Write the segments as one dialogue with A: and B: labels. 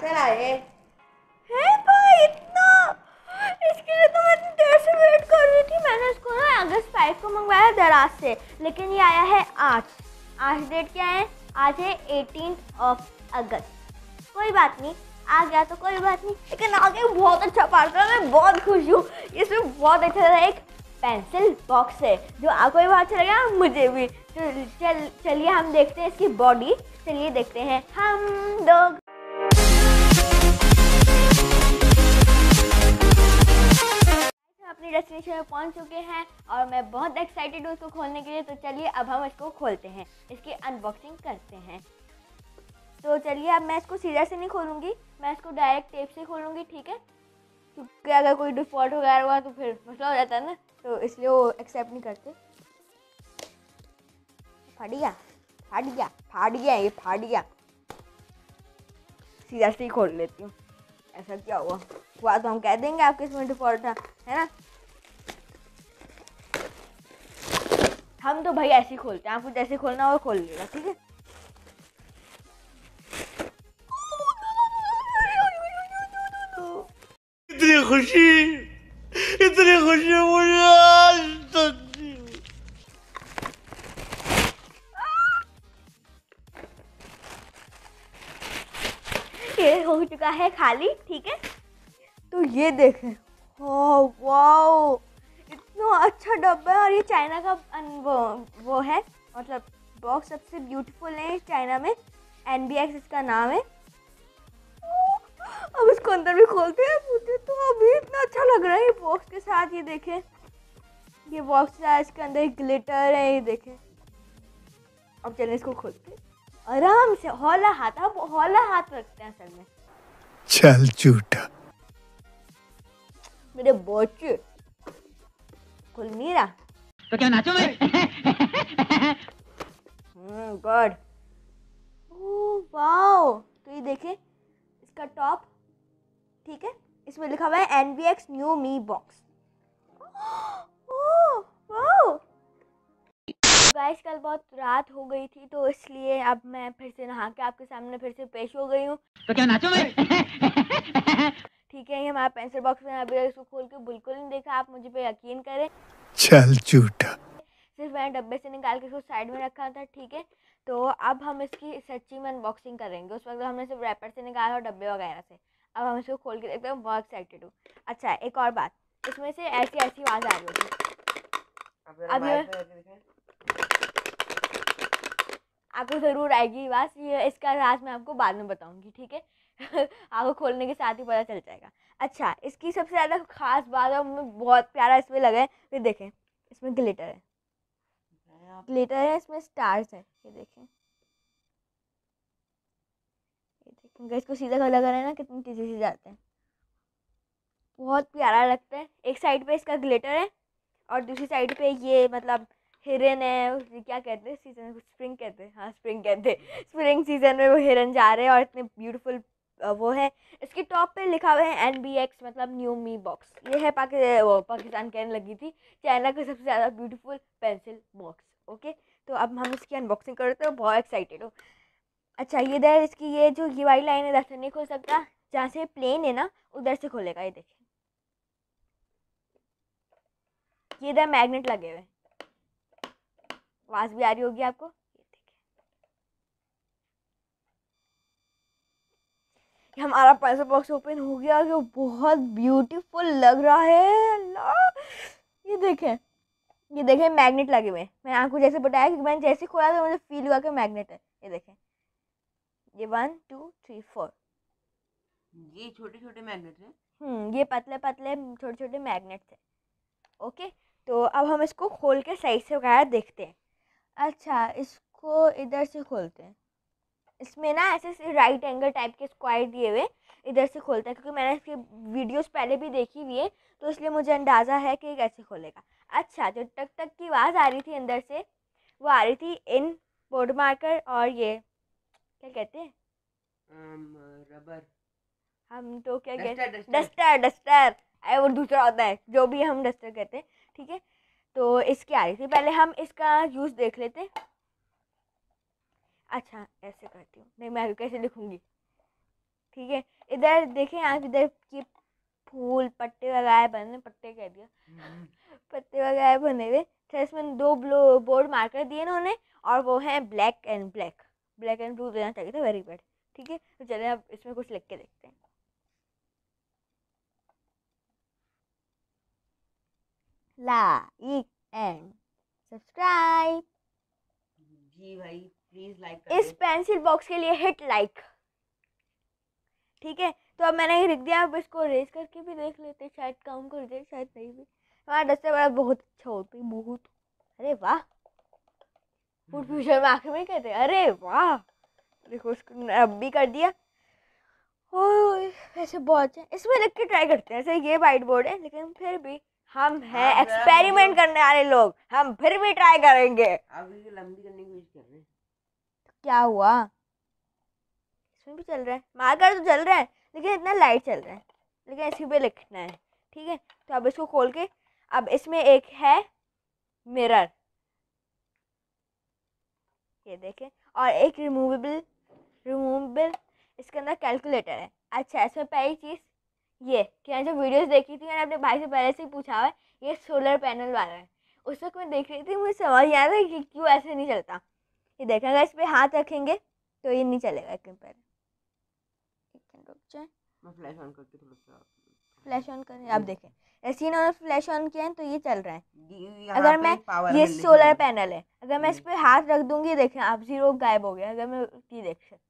A: से आए है भाई इतना इसके लिए तो मैं देर से वेट कर रही थी मैंने इसको ना अगस्त फाइव को मंगवाया दराज से लेकिन ये आया है आज आज डेट क्या है आज है एटीन ऑफ अगस्त कोई बात नहीं आ गया तो कोई बात नहीं लेकिन आ गया बहुत अच्छा पार्सल मैं बहुत खुश हूँ इसमें बहुत अच्छा था एक पेंसिल बॉक्स है जो आपको भी बहुत अच्छा लगा मुझे भी तो चल चलिए हम देखते हैं इसकी बॉडी चलिए देखते हैं हम लोग अपनी डेस्टिनेशन में पहुंच चुके हैं और मैं बहुत एक्साइटेड हूँ इसको खोलने के लिए तो चलिए अब हम इसको खोलते हैं इसकी अनबॉक्सिंग करते हैं तो चलिए अब मैं इसको सीधा से नहीं खोलूँगी मैं इसको डायरेक्ट टेप से खोलूँगी ठीक है क्योंकि अगर कोई डिफॉल्ट वगैरह हुआ तो फिर मसला हो जाता है ना तो इसलिए वो एक्सेप्ट नहीं करते फट गया फाट गया फाट गया ये फाट गया सीधा से ही खोल लेती हूँ ऐसा क्या हुआ हुआ तो हम कह देंगे आपके इसमें डिफॉल्ट है ना हम तो भाई ऐसे खोलते हैं आपको जैसे खोलना हो खोल लेगा ठीक है इतनी खुशी इतनी खुशी मुझे आज तक ये हो चुका है खाली ठीक है तो ये देखें ओ हाँ, वाओ इतना तो अच्छा डब्बा है और ये चाइना का वो वो है मतलब बॉक्स सबसे ब्यूटीफुल है चाइना में एन बी एक्स इसका नाम है अब इसको अंदर भी खोलते हैं मुझे तो अभी इतना अच्छा लग रहा है ये बॉक्स के साथ ये देखें ये बॉक्स है इसके अंदर ग्लिटर है ये देखें अब चलें इसको खोलते आराम से हौला हाथ आप हौला हाथ रखते हैं असल में चल झूठा मेरे बच्चे कुलमीरा तो क्या नाचो मैं गॉड वाओ तो ये देखें इसका टॉप ठीक है इसमें लिखा हुआ है N B X new me box guys कल बहुत रात हो गई थी तो इसलिए अब मैं फिर से नहा के आपके सामने फिर से पेश हो गई हूँ तो क्या नाचो मैं ठीक है ये हमारा पेंसिल बॉक्स में अभी इसको खोल के बिल्कुल नहीं देखा आप मुझे पे यकीन करें चल झूठा सिर्फ मैंने डब्बे से निकाल के इसको साइड में रखा था ठीक है तो अब हम इसकी सच्ची में अनबॉक्सिंग करेंगे उस वक्त हमने सिर्फ रैपर से निकाला और डब्बे वगैरह से अब हम इसको खोल के देखते हैं बहुत एक्साइटेड हूँ अच्छा एक और बात इसमें से ऐसी ऐसी आवाज़ आ रही थी अभी आपको ज़रूर आएगी बस ये इसका राज मैं आपको बाद में बताऊँगी ठीक है आपको खोलने के साथ ही पता चल जाएगा अच्छा इसकी सबसे ज़्यादा खास बात और मुझे बहुत प्यारा इसमें लगा है ये देखें इसमें ग्लिटर है ग्लिटर है इसमें स्टार्स है ये देखें ये देखें सीधा कलर करें ना कितनी तेज़ी से जाते हैं बहुत प्यारा लगता है एक साइड पे इसका ग्लिटर है और दूसरी साइड पे ये मतलब हिरन है उसे क्या कहते हैं सीज़न स्प्रिंग कहते हैं हाँ स्प्रिंग कहते हैं स्प्रिंग सीज़न में वो हिरन जा रहे हैं और इतने ब्यूटीफुल वो है इसके टॉप पे लिखा हुआ है एन बी एक्स मतलब न्यू मी बॉक्स ये है पाकि वो पाकिस्तान कहने लगी थी चाइना का सबसे ज़्यादा ब्यूटीफुल पेंसिल बॉक्स ओके तो अब हम इसकी अनबॉक्सिंग करते हैं बहुत एक्साइटेड हो अच्छा ये इधर इसकी ये जो ये वाई लाइन है इधर से नहीं खोल सकता जहाँ से प्लेन है ना उधर से खोलेगा ये देखिए ये इधर मैग्नेट लगे हुए हैं आवाज़ भी आ रही होगी आपको ये देखिए हमारा पैसा बॉक्स ओपन हो गया जो बहुत ब्यूटीफुल लग रहा है अल्लाह ये देखें ये देखें मैग्नेट लगे हुए मैंने आपको जैसे बताया कि मैंने जैसे खोला था मुझे फील हुआ कि मैग्नेट है ये देखें ये वन टू थ्री फोर ये छोटे छोटे मैग्नेट हैं हम्म, ये पतले पतले छोटे छोटे मैग्नेट थे ओके तो अब हम इसको खोल के सही से वगैरह देखते हैं अच्छा इसको इधर से खोलते हैं इसमें ना ऐसे से राइट एंगल टाइप के स्क्वायर दिए हुए इधर से खोलते हैं क्योंकि मैंने इसकी वीडियोस पहले भी देखी हुई है तो इसलिए मुझे अंदाज़ा है कि कैसे खोलेगा अच्छा जो टक टक की आवाज़ आ रही थी अंदर से वो आ रही थी इन बोर्ड मार्कर और ये क्या कहते हैं रबर हम तो क्या कहते हैं डस्टर डस्टर अरे वो दूसरा होता है जो भी हम डस्टर कहते हैं ठीक है तो इसकी आ रही थी पहले हम इसका यूज़ देख लेते अच्छा ऐसे करती हूँ नहीं मैं कैसे लिखूँगी ठीक है इधर देखें आप इधर ये फूल पट्टे वगैरह बने पट्टे कह दिया पत्ते वगैरह बने हुए थे हम्म। अच्छा, इसमें दो ब्लो बोर्ड मार्कर दिए इन्होंने और वो हैं black and black black and blue देना चाहिए था वेरी गुड ठीक है तो चले अब इसमें कुछ लिख के देखते हैं लाइक एंड सब्सक्राइब जी भाई प्लीज लाइक इस पेंसिल बॉक्स के लिए हिट लाइक ठीक है तो अब मैंने ये लिख दिया अब इसको रेस करके भी देख लेते शायद काम कर दे शायद नहीं भी हमारा डस्टर बड़ा बहुत अच्छा होता है बहुत अरे वाह फूड फ्यूचर हम्म। में आखिर में कहते अरे वाह देखो उसको अब भी कर दिया ओ ऐसे बहुत है इसमें लिख के ट्राई करते हैं ऐसे ये वाइट बोर्ड है लेकिन फिर भी हम हैं एक्सपेरिमेंट हाँ, करने वाले लोग हम फिर भी ट्राई करेंगे लंबी करने की कोशिश कर रहे हैं क्या हुआ इसमें भी चल रहा है मार्कर तो चल रहा है लेकिन इतना लाइट चल रहा है लेकिन इसी पे लिखना है ठीक है तो अब इसको खोल के अब इसमें एक है मिरर ये देखें और एक रिमूवेबल रिमूवेबल इसके अंदर कैलकुलेटर है अच्छा इसमें पहली चीज़ ये कि मैंने जो वीडियोस देखी थी मैंने अपने भाई से पहले से ही पूछा है ये सोलर पैनल वाला है उस वक्त मैं देख रही थी मुझे सवाल याद आ कि क्यों ऐसे नहीं चलता ये अगर इस पर हाथ रखेंगे तो ये नहीं चलेगा एक पर फ्लैश ऑन करके करें आप देखें ऐसे ही ना फ्लैश ऑन किया है तो ये चल रहा है अगर मैं ये सोलर पैनल है अगर मैं इस पर हाथ रख दूंगी देखें आप जीरो गायब हो गया अगर मैं ये देख सकती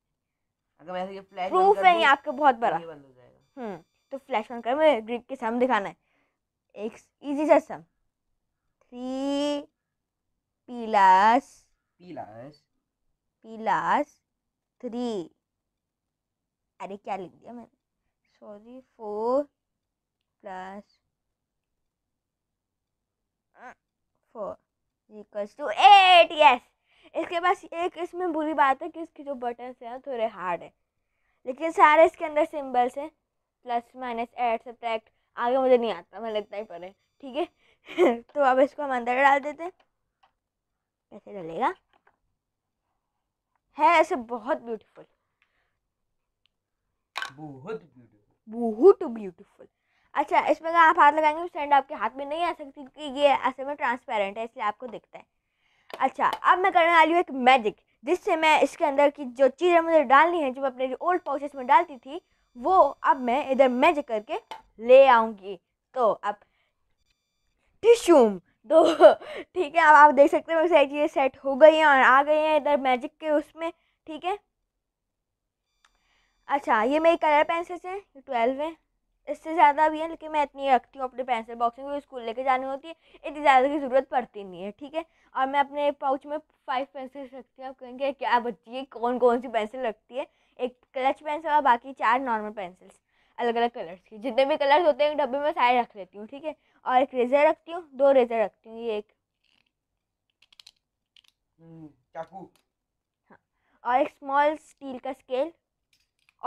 A: अगर मैं ये फ्लैश प्रूफ है ये आपका बहुत तो बड़ा हम्म तो फ्लैश ऑन कर मुझे ग्रिड के सम दिखाना है एक इजी सा sum three plus plus plus three अरे क्या लिख दिया मैंने sorry four plus four equals to eight yes इसके पास एक इसमें बुरी बात है कि इसके जो बटन्स हैं थोड़े हार्ड है लेकिन सारे इसके अंदर सिंबल्स हैं प्लस माइनस एड सब्ट्रैक्ट आगे मुझे नहीं आता मैं लगता ही पड़े ठीक है तो अब इसको हम अंदर डाल देते हैं कैसे डलेगा है ऐसे बहुत ब्यूटीफुल बहुत बहुत ब्यूटीफुल अच्छा इसमें अगर आप हाथ लगाएंगे तो आपके हाथ में नहीं आ सकती क्योंकि ये ऐसे में ट्रांसपेरेंट है इसलिए आपको दिखता है अच्छा अब मैं करने वाली हूँ एक मैजिक जिससे मैं इसके अंदर की जो चीज़ें मुझे डालनी है जो मैं अपने ओल्ड पाउचेस में डालती थी वो अब मैं इधर मैजिक करके ले आऊँगी तो अब टिशूम तो ठीक है अब आप देख सकते हैं सारी चीज़ें सेट हो गई हैं और आ गई हैं इधर मैजिक के उसमें ठीक है अच्छा ये मेरी कलर पेंसिल्स हैं ये ट्वेल्व हैं इससे ज़्यादा भी है लेकिन मैं इतनी रखती हूँ अपने पेंसिल बॉक्स में क्योंकि स्कूल लेके जानी होती है इतनी ज़्यादा की ज़रूरत पड़ती नहीं है ठीक है और मैं अपने पाउच में फाइव पेंसिल्स रखती हूँ आप कहेंगे क्या बच्ची है कौन कौन सी पेंसिल रखती है एक क्लच पेंसिल और बाकी चार नॉर्मल पेंसिल्स अलग अलग कलर्स की जितने भी कलर्स होते हैं डब्बे में सारे रख लेती हूँ ठीक है और एक रेजर रखती हूँ दो रेजर रखती हूँ ये एक हम्म, चाकू हाँ और एक स्मॉल स्टील का स्केल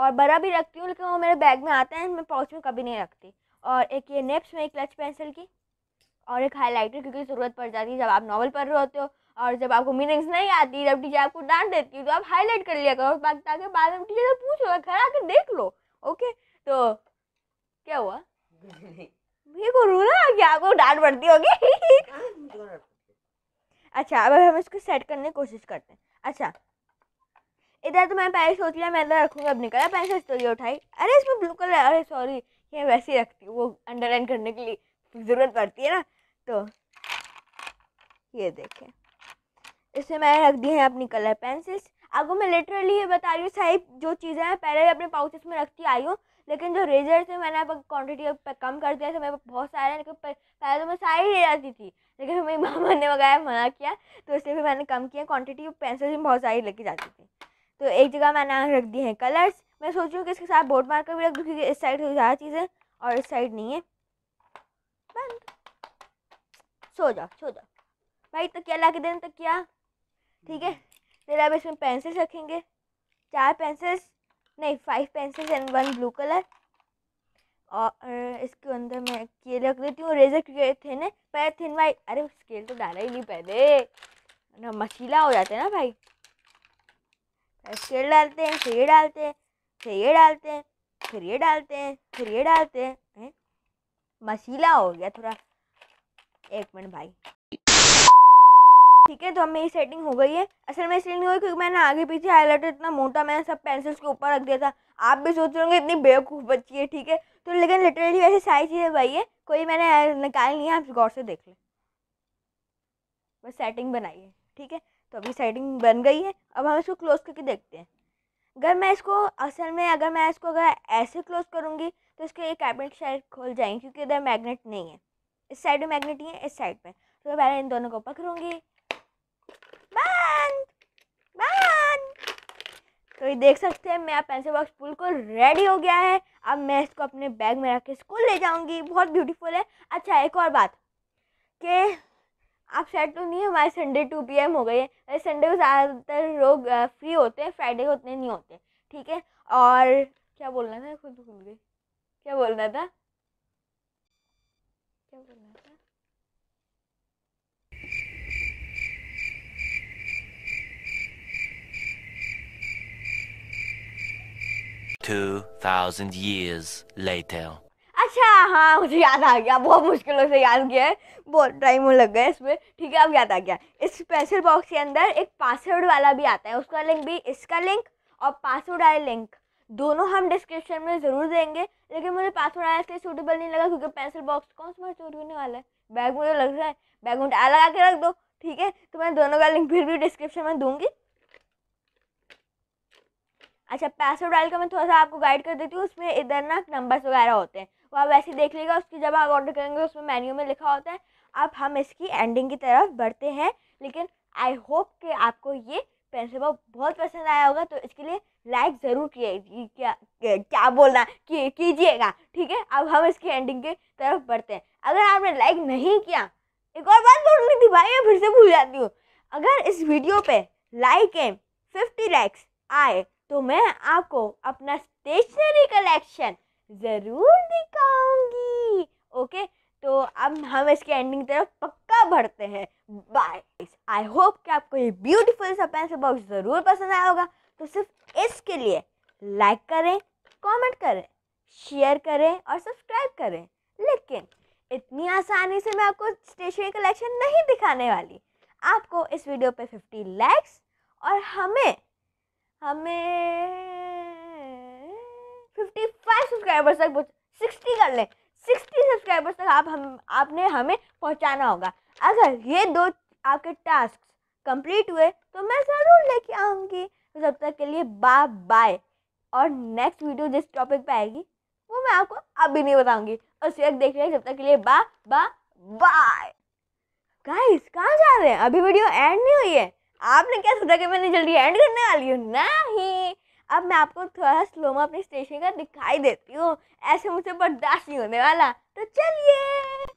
A: और बड़ा भी रखती हूँ लेकिन वो मेरे बैग में आता है मैं पाउच में कभी नहीं रखती और एक ये नेप्स में क्लच पेंसिल की और एक हाईलाइटर क्योंकि ज़रूरत पड़ जाती है जब आप नॉवल पढ़ रहे होते हो और जब आपको मीनिंग्स नहीं आती जब टीचर आपको डांट देती है तो आप हाईलाइट कर लिया करो ताकि बाद में टीचर से पूछ लो घर आकर देख लो ओके तो क्या हुआ मेरे को रोना क्या आपको डांट पड़ती होगी अच्छा अब हम इसको सेट करने की कोशिश करते हैं अच्छा इधर तो मैं पहले सोच लिया मैं इधर रखूँगा अब निकला पहले सोच तो उठाई अरे इसमें ब्लू कलर अरे सॉरी ये वैसे ही रखती हूँ वो अंडरलाइन करने के लिए ज़रूरत पड़ती है ना तो ये देखें इसमें मैंने रख दी है अपनी कलर पेंसिल्स आपको मैं लिटरली ये बता रही हूँ सारी जो चीज़ें हैं पहले अपने पाउचेस में रखती आई हूँ लेकिन जो रेजर थे मैंने अब क्वान्टिटी कम कर दिया था मेरे पास बहुत सारे लेकिन पहले तो मैं सारी ले जाती थी लेकिन मेरी मामा ने वगैरह मना किया तो इसलिए भी मैंने कम किया क्वान्टिटी पेंसिल्स भी बहुत सारी लेके जाती थी तो एक जगह मैंने रख दी है कलर्स मैं सोच रही हूँ कि इसके साथ बोर्ड मार्कर भी रख दूँ क्योंकि इस साइड से तो ज़्यादा चीज़ें और इस साइड नहीं है बंद सो जाओ सो जाओ भाई क्या ला के तक किया ठीक है फिर अब इसमें पेंसिल्स रखेंगे चार पेंसिल्स नहीं five pencils and one blue colour और इसके अंदर मैं ये रख देती हूँ रेजर थे ने पहले थे भाई अरे स्केल तो डाला ही नहीं पहले ना मसीला हो जाता है ना भाई स्केल डालते हैं फिर ये डालते हैं फिर ये डालते हैं फिर ये डालते हैं फिर ये डालते हैं मसीला हो गया थोड़ा एक मिनट भाई ठीक है तो हमें ये सेटिंग हो गई है असल में इसलिए नहीं हुई क्योंकि मैंने आगे पीछे हाईलाइटर इतना मोटा मैंने सब पेंसिल्स के ऊपर रख दिया था आप भी सोच रहे होंगे इतनी बेवकूफ़ बच्ची है ठीक है तो लेकिन लिटरली वैसे सारी चीज़ें भाई है कोई मैंने निकाल नहीं है आप गौर से देख लें बस सेटिंग बनाइए ठीक है तो अभी सेटिंग बन गई है अब हम इसको क्लोज करके देखते हैं अगर मैं इसको असल में अगर मैं इसको अगर ऐसे क्लोज करूँगी तो इसके ये कैबिनेट शायद खोल जाएंगे क्योंकि इधर मैगनेट नहीं है इस साइड में मैगनेट नहीं है इस साइड पर तो मैं पहले इन दोनों को पकड़ूँगी बन बन तो ये देख सकते हैं मेरा पेंसिल बॉक्स बिल्कुल रेडी हो गया है अब मैं इसको अपने बैग में रख के स्कूल ले जाऊंगी बहुत ब्यूटीफुल है अच्छा एक और बात कि आप सेट तो नहीं हमारे संडे टू पी एम हो गई है अरे संडे को ज़्यादातर लोग फ्री होते हैं फ्राइडे को उतने नहीं होते ठीक है और क्या बोलना था खुद भूल गई क्या बोलना था क्या बोलना था 2000 years later. अच्छा हाँ मुझे याद आ गया बहुत मुश्किलों से याद किया है बहुत टाइम लग गया इसमें ठीक है अब याद आ गया इस स्पेशल बॉक्स के अंदर एक पासवर्ड वाला भी आता है उसका लिंक भी इसका लिंक और पासवर्ड आया लिंक दोनों हम डिस्क्रिप्शन में ज़रूर देंगे लेकिन मुझे पासवर्ड आया इसलिए सूटेबल नहीं लगा क्योंकि पेंसिल बॉक्स कौन सा चोरी होने वाला है बैग तो लग रहा है बैग में लगा के रख दो ठीक है तो मैं दोनों का लिंक फिर भी डिस्क्रिप्शन में दूंगी अच्छा पासवर्ड डाल कर मैं थोड़ा सा आपको गाइड कर देती हूँ उसमें इधर ना नंबर्स वगैरह होते हैं वो आप वैसे देख लेगा उसकी जब आप ऑर्डर करेंगे उसमें मेन्यू में लिखा होता है अब हम इसकी एंडिंग की तरफ बढ़ते हैं लेकिन आई होप कि आपको ये पेंसिल बॉक्स बहुत पसंद आया होगा तो इसके लिए लाइक ज़रूर किए क्या क्या बोलना कि कीजिएगा ठीक है अब हम इसकी एंडिंग की तरफ बढ़ते हैं अगर आपने लाइक नहीं किया एक और बात रही थी भाई मैं फिर से भूल जाती हूँ अगर इस वीडियो पे लाइक एम फिफ्टी लाइक्स आए तो मैं आपको अपना स्टेशनरी कलेक्शन ज़रूर दिखाऊंगी ओके तो अब हम इसके एंडिंग तरफ पक्का बढ़ते हैं बाय आई होप कि आपको ये ब्यूटीफुल सा पेंसिल बॉक्स ज़रूर पसंद आया होगा तो सिर्फ इसके लिए लाइक करें कमेंट करें शेयर करें और सब्सक्राइब करें लेकिन इतनी आसानी से मैं आपको स्टेशनरी कलेक्शन नहीं दिखाने वाली आपको इस वीडियो पे 50 लाइक्स और हमें हमें फिफ्टी फाइव सब्सक्राइबर्स तक सिक्सटी कर लें सिक्सटी सब्सक्राइबर्स तक आप हम आपने हमें पहुंचाना होगा अगर ये दो आपके टास्क कंप्लीट हुए तो मैं ज़रूर लेके आऊँगी तो तब तक के लिए बाय बाय और नेक्स्ट वीडियो जिस टॉपिक पे आएगी वो मैं आपको अभी नहीं बताऊंगी और सिर्फ देख रहे हैं जब तक के लिए बा बाय गाइस कहाँ जा रहे हैं अभी वीडियो एंड नहीं हुई है आपने क्या सोचा कि मैंने जल्दी एंड करने वाली हूँ ना ही अब मैं आपको थोड़ा स्लो में अपने स्टेशन का दिखाई देती हूँ ऐसे मुझे बर्दाश्त नहीं होने वाला तो चलिए